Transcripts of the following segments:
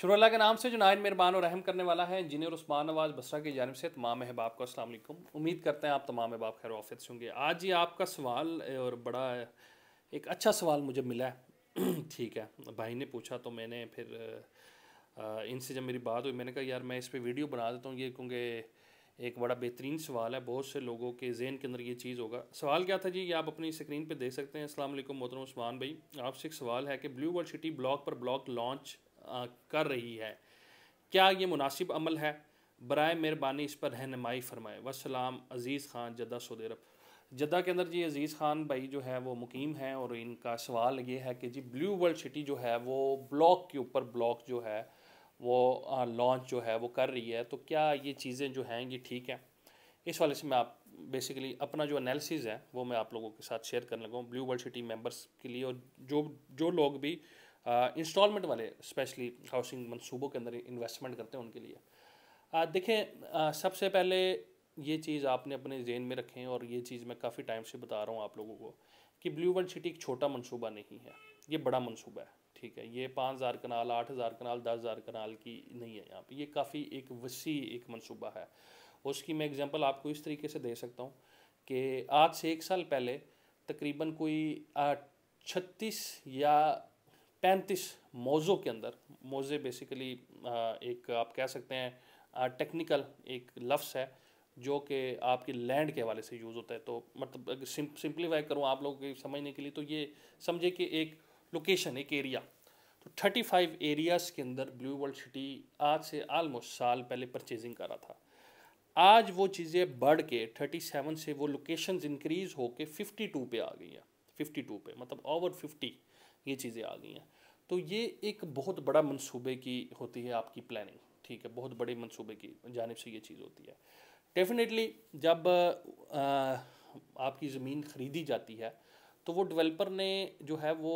शुरुल्ला के नाम से जो नायन मेहरबान और रहम करने वाला है इंजीनियर उस्मान नवाज बसरा की जानब से तमाम अहबाब को असल उम्मीद करते हैं आप तमाम अहबाब खैर ऑफिस होंगे आज ये आपका सवाल और बड़ा एक अच्छा सवाल मुझे मिला है ठीक है भाई ने पूछा तो मैंने फिर इनसे जब मेरी बात हुई मैंने कहा यार मैं इस पर वीडियो बना देता हूँ ये क्योंकि एक बड़ा बेहतरीन सवाल है बहुत से लोगों के जेन के अंदर ये चीज़ होगा सवाल क्या था जी ये आप अपनी स्क्रीन पे देख सकते हैं असल वालेकुम मोहतरम उस्मान भाई आपसे एक सवाल है कि ब्लू वर्ल्ड सिटी ब्लॉक पर ब्लॉक लॉन्च कर रही है क्या ये मुनासिब अमल है बरए मेहरबानी इस पर रहनमाई फरमाए वसलाम Aziz Khan Jeddah Saudi Arab Jeddah के अंदर जी अज़ीज़ ख़ान भाई जो है वो मुकीम हैं और इनका सवाल ये है कि जी ब्लू वर्ल्ड सिटी जो है वो ब्लॉक के ऊपर ब्लॉक जो है वो लॉन्च जो है वो कर रही है तो क्या ये चीज़ें जो हैं ये ठीक हैं इस वाले से मैं आप बेसिकली अपना जो एनालिसिस है वो मैं आप लोगों के साथ शेयर करने लगा ब्लू वर्ल्ड सिटी मेंबर्स के लिए और जो जो लोग भी इंस्टॉलमेंट वाले स्पेशली हाउसिंग मनसूबों के अंदर इन्वेस्टमेंट करते हैं उनके लिए देखें सबसे पहले ये चीज़ आपने अपने जेन में रखें और ये चीज़ मैं काफ़ी टाइम से बता रहा हूँ आप लोगों को कि ब्लू वर्ल्ड सिटी एक छोटा मनसूबा नहीं है ये बड़ा मनसूबा है ठीक है ये पाँच हज़ार कनाल आठ हज़ार कनाल दस हज़ार कनाल की नहीं है यहाँ पे ये काफ़ी एक वसी एक मनसूबा है उसकी मैं एग्जांपल आपको इस तरीके से दे सकता हूँ कि आज से एक साल पहले तकरीबन कोई छत्तीस या पैंतीस मौज़ों के अंदर मौज़े बेसिकली एक आप कह सकते हैं टेक्निकल एक लफ्स है जो कि आपकी लैंड के हवाले से यूज़ होता है तो मतलब सिंप्लीफाई करूँ आप लोगों के समझने के लिए तो ये समझे कि एक लोकेशन एक एरिया तो थर्टी फाइव एरियाज़ के अंदर ब्लू वर्ल्ड सिटी आज से आलमोस्ट साल पहले परचेजिंग कर रहा था आज वो चीज़ें बढ़ के थर्टी सेवन से वो लोकेशंस इंक्रीज़ फिफ्टी टू पर आ गई हैं फिफ्टी टू पर मतलब ओवर फिफ्टी ये चीज़ें आ गई हैं तो ये एक बहुत बड़ा मनसूबे की होती है आपकी प्लानिंग ठीक है बहुत बड़े मनसूबे की जानब से ये चीज़ होती है डेफिनेटली जब आ, आपकी ज़मीन खरीदी जाती है तो वो डेवलपर ने जो है वो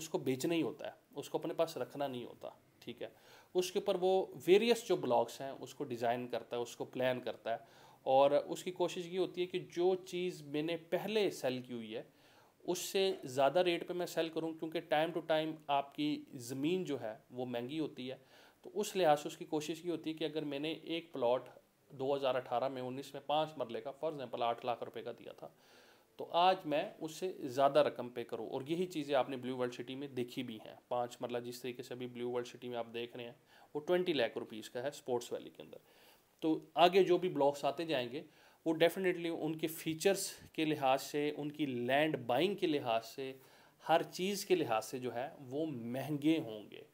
उसको बेचना ही होता है उसको अपने पास रखना नहीं होता ठीक है उसके ऊपर वो वेरियस जो ब्लॉक्स हैं उसको डिज़ाइन करता है उसको प्लान करता है और उसकी कोशिश ये होती है कि जो चीज़ मैंने पहले सेल की हुई है उससे ज़्यादा रेट पे मैं सेल करूँ क्योंकि टाइम टू टाइम आपकी ज़मीन जो है वो महंगी होती है तो उस लिहाज से उसकी कोशिश ये होती है कि अगर मैंने एक प्लॉट 2018 में 19 में पाँच मरले का फॉर एग्ज़ाम्पल आठ लाख रुपए का दिया था तो आज मैं उससे ज़्यादा रकम पे करूँ और यही चीज़ें आपने ब्लू वर्ल्ड सिटी में देखी भी हैं पाँच मरला जिस तरीके से अभी ब्लू वर्ल्ड सिटी में आप देख रहे हैं वो ट्वेंटी लाख रुपीज़ का है स्पोर्ट्स वैली के अंदर तो आगे जो भी ब्लॉक्स आते जाएंगे वो डेफिनेटली उनके फीचर्स के लिहाज से उनकी लैंड बाइंग के लिहाज से हर चीज़ के लिहाज से जो है वो महंगे होंगे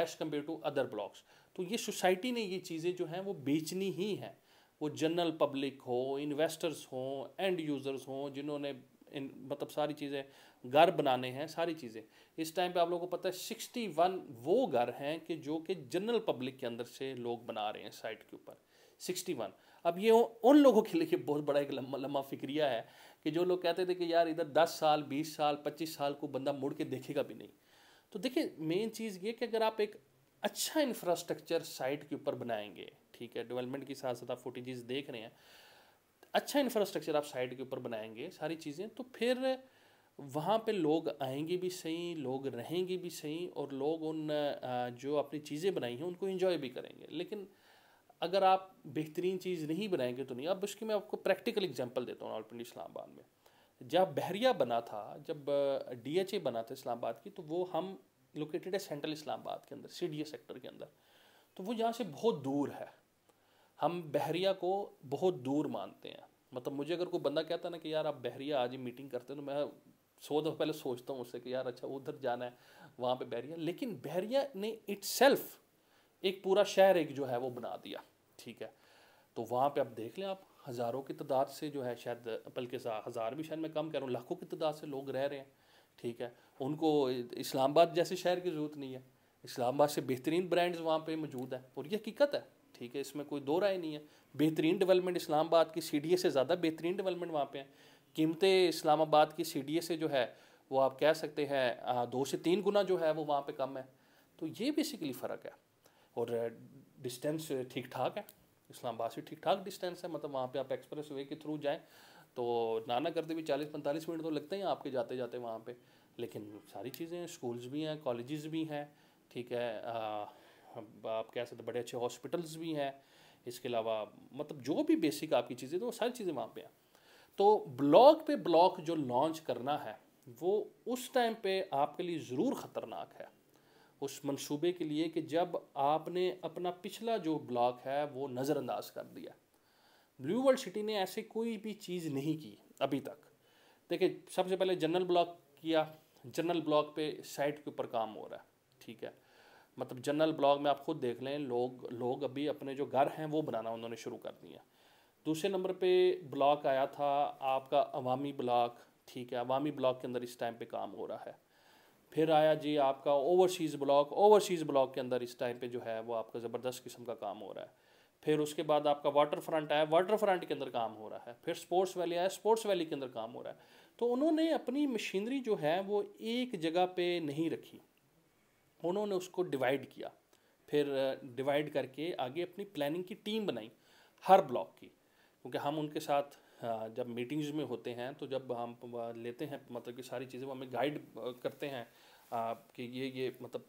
as compare to other blocks तो ये सोसाइटी ने ये चीज़ें जो हैं वो बेचनी ही हैं वो जनरल पब्लिक हो इन्वेस्टर्स हों एंड यूज़र्स हों जिन्होंने इन मतलब सारी चीज़ें घर बनाने हैं सारी चीज़ें इस टाइम पे आप लोगों को पता है सिक्सटी वन वो घर हैं कि जो कि जनरल पब्लिक के अंदर से लोग बना रहे हैं साइट के ऊपर सिक्सटी वन अब ये उन लोगों के लिए बहुत बड़ा एक लम्बा लम्बा फिक्रिया है कि जो लोग कहते थे कि यार इधर दस साल बीस साल पच्चीस साल को बंदा मुड़ के देखेगा भी नहीं तो देखिए मेन चीज़ ये कि अगर आप एक अच्छा इंफ्रास्ट्रक्चर साइट के ऊपर बनाएंगे ठीक है डेवलपमेंट के साथ साथ आप फुटेजेस देख रहे हैं अच्छा इंफ्रास्ट्रक्चर आप साइट के ऊपर बनाएंगे सारी चीज़ें तो फिर वहाँ पे लोग आएंगे भी सही लोग रहेंगे भी सही और लोग उन जो अपनी चीज़ें बनाई हैं उनको एंजॉय भी करेंगे लेकिन अगर आप बेहतरीन चीज़ नहीं बनाएंगे तो नहीं अब उसकी मैं आपको प्रैक्टिकल एग्जांपल देता हूँ ऑलपिंड इस्लामाबाद में जब बहरिया बना था जब डीएचए बना था इस्लामाबाद की तो वो हम लोकेटेड है सेंट्रल इस्लामाबाद के अंदर सी सेक्टर के अंदर तो वो यहाँ से बहुत दूर है हम बहरिया को बहुत दूर मानते हैं मतलब मुझे अगर कोई बंदा कहता ना कि यार आप बहरिया आज ही मीटिंग करते हैं तो मैं सौ दफ़ा पहले सोचता हूँ उससे कि यार अच्छा उधर जाना है वहाँ पे बहरिया लेकिन बहरिया ने इट्स सेल्फ एक पूरा शहर एक जो है वो बना दिया ठीक है तो वहाँ पे आप देख लें आप हज़ारों की तादाद से जो है शायद बल्कि हज़ार भी शायद मैं कम कह रहा हूँ लाखों की तादाद से लोग रह रहे हैं ठीक है उनको इस्लामाबाद जैसे शहर की ज़रूरत नहीं है इस्लामाबाद से बेहतरीन ब्रांड्स वहाँ पे मौजूद हैं और ये हकीकत है ठीक है इसमें कोई दो राय नहीं है बेहतरीन डेवलपमेंट इस्लामाबाद की सी से ज़्यादा बेहतरीन डेवलपमेंट वहाँ पर हैं कीमतें इस्लामाबाद की सी से जो है वो आप कह सकते हैं दो से तीन गुना जो है वो वहाँ पर कम है तो ये बेसिकली फ़र्क है और डिस्टेंस ठीक ठाक है इस्लामाबाद से ठीक ठाक डिस्टेंस है मतलब वहाँ पे आप एक्सप्रेस वे के थ्रू जाएँ तो नाना करते भी चालीस पैंतालीस मिनट तो लगते हैं आपके जाते जाते वहाँ पे लेकिन सारी चीज़ें हैं स्कूल्स भी हैं कॉलेज भी हैं ठीक है आ, आप कह सकते बड़े अच्छे हॉस्पिटल्स भी हैं इसके अलावा मतलब जो भी बेसिक आपकी चीज़ें तो वो सारी चीज़ें वहाँ पे हैं तो ब्लॉक पे ब्लॉक जो लॉन्च करना है वो उस टाइम पे आपके लिए ज़रूर ख़तरनाक है उस मंसूबे के लिए कि जब आपने अपना पिछला जो ब्लॉक है वो नज़रअंदाज कर दिया ब्लू वर्ल्ड सिटी ने ऐसे कोई भी चीज़ नहीं की अभी तक देखिए सबसे पहले जनरल ब्लॉक किया जनरल ब्लॉक पे साइट के ऊपर काम हो रहा है ठीक है मतलब जनरल ब्लॉक में आप खुद देख लें लोग लोग अभी अपने जो घर हैं वो बनाना उन्होंने शुरू कर दिया दूसरे नंबर पे ब्लॉक आया था आपका अवामी ब्लॉक ठीक है अवामी ब्लॉक के अंदर इस टाइम पे काम हो रहा है फिर आया जी आपका ओवरसीज़ ब्लॉक ओवरसीज़ ब्लॉक के अंदर इस टाइम पे जो है वो आपका ज़बरदस्त किस्म का काम हो रहा है फिर उसके बाद आपका वाटर फ्रंट आया वाटर फ्रंट के अंदर काम हो रहा है फिर स्पोर्ट्स वैली आया स्पोर्ट्स वैली के अंदर काम हो रहा है तो उन्होंने अपनी मशीनरी जो है वो एक जगह पे नहीं रखी उन्होंने उसको डिवाइड किया फिर डिवाइड करके आगे अपनी प्लानिंग की टीम बनाई हर ब्लॉक की क्योंकि हम उनके साथ हाँ, जब मीटिंग्स में होते हैं तो जब हम लेते हैं मतलब कि सारी चीज़ें वो हमें गाइड करते हैं कि ये ये मतलब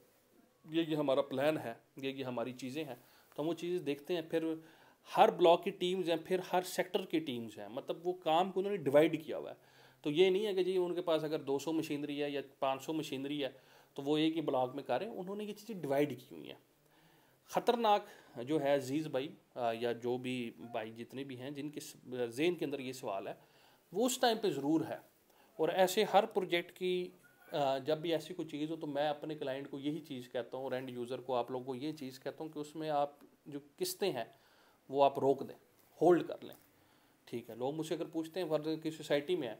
ये ये हमारा प्लान है ये ये हमारी चीज़ें हैं तो हम वो चीज़ें देखते हैं फिर हर ब्लॉक की टीम्स हैं फिर हर सेक्टर की टीम्स हैं मतलब वो काम को उन्होंने डिवाइड किया हुआ है तो ये नहीं है कि जी उनके पास अगर 200 मशीनरी है या 500 मशीनरी है तो वो एक ही ब्लॉक में करें उन्होंने ये चीज़ें डिवाइड की हुई हैं ख़तरनाक जो है अज़ीज़ भाई या जो भी भाई जितने भी हैं जिनके जेन के अंदर ये सवाल है वो उस टाइम पे ज़रूर है और ऐसे हर प्रोजेक्ट की जब भी ऐसी कोई चीज़ हो तो मैं अपने क्लाइंट को यही चीज़ कहता हूँ और एंड यूज़र को आप लोगों को ये चीज़ कहता हूँ कि उसमें आप जो किस्तें हैं वो आप रोक दें होल्ड कर लें ठीक है लोग मुझसे अगर पूछते हैं फर्दर की सोसाइटी में है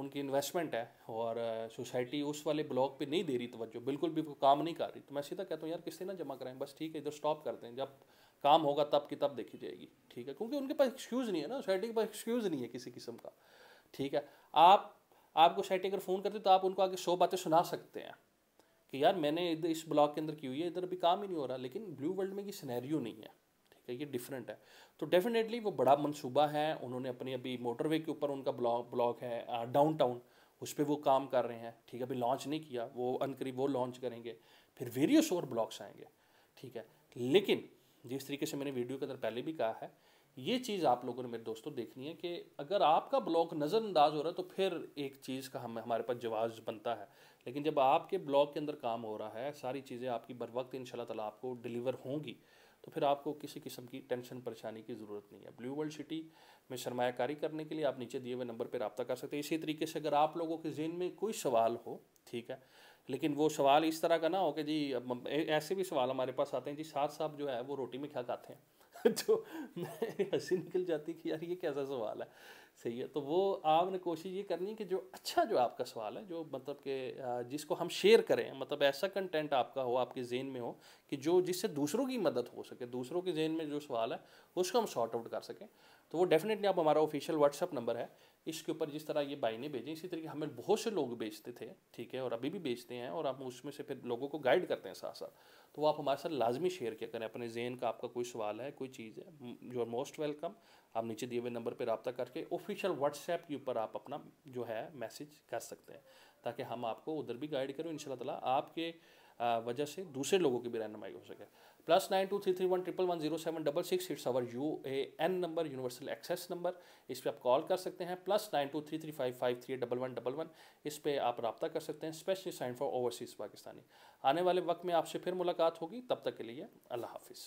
उनकी इन्वेस्टमेंट है और सोसाइटी उस वाले ब्लॉक पे नहीं दे रही तवज्जो बिल्कुल भी काम नहीं कर रही तो मैं सीधा कहता हूँ यार किससे ना जमा कराएं बस ठीक है इधर स्टॉप कर दें जब काम होगा तब की तब देखी जाएगी ठीक है क्योंकि उनके पास एक्सक्यूज़ नहीं है ना सोसाइटी के पास एक्सक्यूज़ नहीं है किसी किस्म का ठीक है आप आपको सोसाइटी अगर फ़ोन करती तो आप उनको आगे सौ बातें सुना सकते हैं कि यार मैंने इधर इस ब्लॉक के अंदर की हुई है इधर अभी काम ही नहीं हो रहा लेकिन ब्लू वर्ल्ड में ये सिनेरियो नहीं है ठीक डिफरेंट है तो डेफिनेटली वो बड़ा मनसूबा है उन्होंने अपनी अभी मोटरवे के ऊपर उनका ब्लॉक ब्लॉक है डाउन टाउन उस पर वो काम कर रहे हैं ठीक है अभी लॉन्च नहीं किया वो अनकरीब वो लॉन्च करेंगे फिर वेरियस और ब्लॉक्स आएंगे ठीक है लेकिन जिस तरीके से मैंने वीडियो के अंदर पहले भी कहा है ये चीज़ आप लोगों ने मेरे दोस्तों देखनी है कि अगर आपका ब्लॉक नज़रअंदाज हो रहा है तो फिर एक चीज़ का हम हमारे पास जवाब बनता है लेकिन जब आपके ब्लॉक के अंदर काम हो रहा है सारी चीज़ें आपकी बर वक्त इन तला आपको डिलीवर होंगी तो फिर आपको किसी किस्म की टेंशन परेशानी की ज़रूरत नहीं है ब्लू वर्ल्ड सिटी में सरमाकारी करने के लिए आप नीचे दिए हुए नंबर पर रबता कर सकते हैं इसी तरीके से अगर आप लोगों के जेन में कोई सवाल हो ठीक है लेकिन वो सवाल इस तरह का ना हो कि जी अब ऐसे भी सवाल हमारे पास आते हैं जी साथ साहब जो है वो रोटी में क्या खाते हैं तो हंसी निकल जाती कि यार ये कैसा सवाल है सही है तो वो आपने कोशिश ये करनी है कि जो अच्छा जो आपका सवाल है जो मतलब कि जिसको हम शेयर करें मतलब ऐसा कंटेंट आपका हो आपके जेन में हो कि जो जिससे दूसरों की मदद हो सके दूसरों के जेन में जो सवाल है उसको हम शॉर्ट आउट कर सकें तो वो डेफिनेटली आप हमारा ऑफिशियल व्हाट्सअप नंबर है इसके ऊपर जिस तरह ये बाई ने भेजें इसी तरीके हमें बहुत से लोग बेचते थे ठीक है और अभी भी बेचते हैं और हम उसमें से फिर लोगों को गाइड करते हैं साथ साथ तो वो आप हमारे साथ लाजमी शेयर किया करें अपने जेन का आपका कोई सवाल है कोई चीज़ है यू आर मोस्ट वेलकम आप नीचे दिए हुए नंबर पर रबता करके ऑफिशियल व्हाट्सएप के ऊपर आप अपना जो है मैसेज कर सकते हैं ताकि हम आपको उधर भी गाइड करें इन तला आपके वजह से दूसरे लोगों की भी रहनमाई हो सके plus nine two three three one triple one zero seven double six it's our U A N number universal access number इस पर आप कॉल कर सकते हैं plus nine two three three five five three double one double one इस पर आप रबता कर सकते हैं specially sign for overseas Pakistani आने वाले वक्त में आपसे फिर मुलाकात होगी तब तक के लिए अल्लाह हाफिज़